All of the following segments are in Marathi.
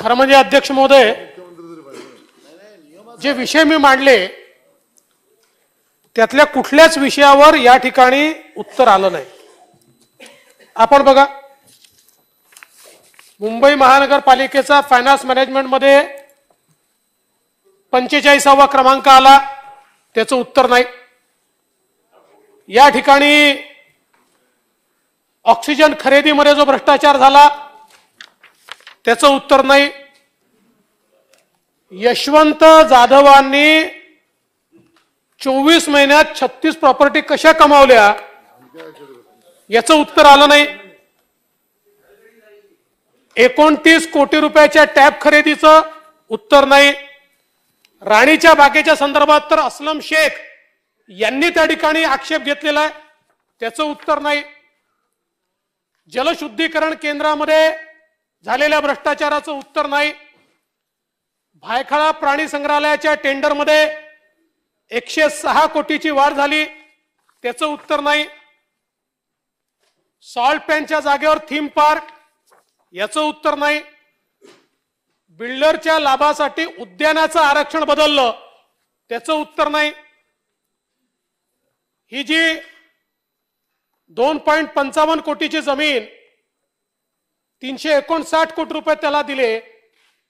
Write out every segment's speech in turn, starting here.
खरं म्हणजे अध्यक्ष महोदय जे विषय मी मांडले त्यातल्या कुठल्याच विषयावर या ठिकाणी उत्तर आलं नाही आपण बघा मुंबई महानगरपालिकेचा फायनान्स मॅनेजमेंटमध्ये पंचेचाळीसावा क्रमांक आला त्याचं उत्तर नाही या ठिकाणी ऑक्सिजन खरेदीमध्ये जो भ्रष्टाचार झाला त्याचं उत्तर नाही यशवंत जाधवांनी चोवीस महिन्यात छत्तीस प्रॉपर्टी कशा कमावल्या याचं उत्तर आलं नाही एकोणतीस कोटी रुपयाच्या टॅब खरेदीचं उत्तर नाही राणीच्या बागेच्या संदर्भात तर असलम शेख यांनी त्या ठिकाणी आक्षेप घेतलेला आहे त्याचं उत्तर नाही जलशुद्धीकरण केंद्रामध्ये झालेल्या भ्रष्टाचाराचं उत्तर नाही भायखळा प्राणी संग्रहालयाच्या टेंडरमध्ये एकशे सहा कोटीची वाढ झाली त्याचं उत्तर नाही सॉल्ट पॅनच्या जागेवर थीम पार्क याचं उत्तर नाही बिल्डरच्या लाभासाठी उद्यानाचं आरक्षण बदललं त्याचं उत्तर नाही ही जी दोन पॉईंट पंचावन्न कोटीची जमीन तीनशे एकोणसाठ कोटी रुपये त्याला दिले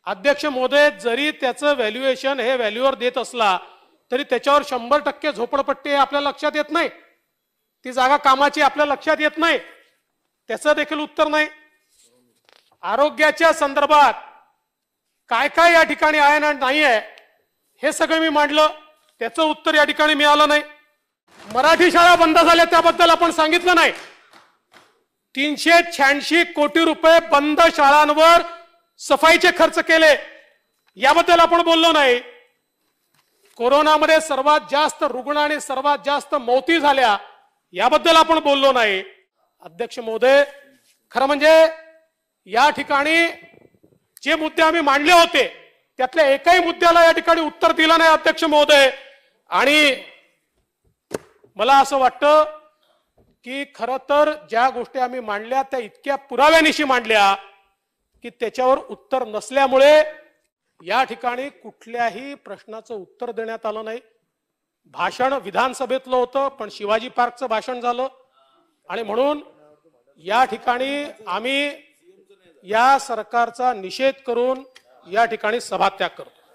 अध्यक्ष मोदय जरी त्याचं व्हॅल्युएशन हे व्हॅल्यूवर देत असला तरी त्याच्यावर शंभर टक्के झोपडपट्टी आपल्या लक्षात येत नाही ती जागा कामाची आपल्या लक्षात येत नाही त्याचं देखील उत्तर नाही आरोग्याच्या संदर्भात काय काय या ठिकाणी आहे ना नाही आहे हे सगळं मी मांडलं त्याचं उत्तर या ठिकाणी मिळालं नाही मराठी शाळा बंद झाल्या त्याबद्दल आपण सांगितलं नाही तीनशे शहाऐंशी कोटी रुपये बंद शाळांवर सफाईचे खर्च केले याबद्दल आपण बोललो नाही कोरोनामध्ये सर्वात जास्त रुग्ण आणि सर्वात जास्त मोती झाल्या याबद्दल आपण बोललो नाही अध्यक्ष महोदय खरं म्हणजे या ठिकाणी जे मुद्दे आम्ही मांडले होते त्यातल्या एकाही मुद्द्याला या ठिकाणी उत्तर दिलं नाही अध्यक्ष महोदय आणि मला असं वाटतं की खर तर ज्या गोष्टी आम्ही मांडल्या त्या इतक्या पुराव्यानिशी मांडल्या की त्याच्यावर उत्तर नसल्यामुळे या ठिकाणी कुठल्याही प्रश्नाचं उत्तर देण्यात आलं नाही भाषण विधानसभेतलं होतं पण शिवाजी पार्कचं भाषण झालं आणि म्हणून या ठिकाणी आम्ही या सरकारचा निषेध करून या ठिकाणी सभात्याग करतो